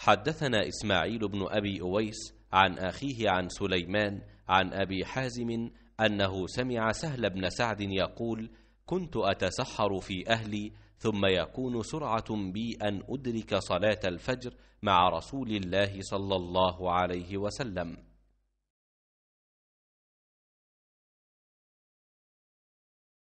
حدثنا إسماعيل بن أبي أويس عن أخيه عن سليمان عن أبي حازم أنه سمع سهل بن سعد يقول كنت أتسحر في أهلي ثم يكون سرعة بي أن أدرك صلاة الفجر مع رسول الله صلى الله عليه وسلم